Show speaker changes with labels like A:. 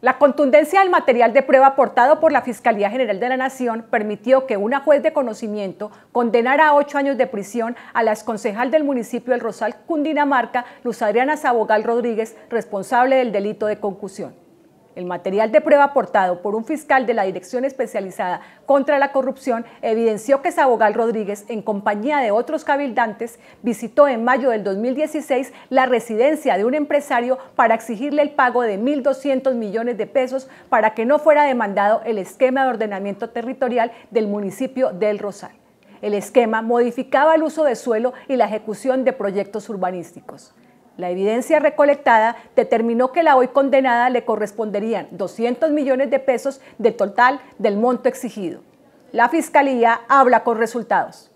A: La contundencia del material de prueba aportado por la Fiscalía General de la Nación permitió que una juez de conocimiento condenara a ocho años de prisión a la exconcejal del municipio del Rosal, Cundinamarca, Luz Adriana Sabogal Rodríguez, responsable del delito de concusión. El material de prueba aportado por un fiscal de la Dirección Especializada contra la Corrupción evidenció que Sabogal Rodríguez, en compañía de otros cabildantes, visitó en mayo del 2016 la residencia de un empresario para exigirle el pago de 1.200 millones de pesos para que no fuera demandado el esquema de ordenamiento territorial del municipio del Rosal. El esquema modificaba el uso de suelo y la ejecución de proyectos urbanísticos. La evidencia recolectada determinó que la hoy condenada le corresponderían 200 millones de pesos del total del monto exigido. La Fiscalía habla con resultados.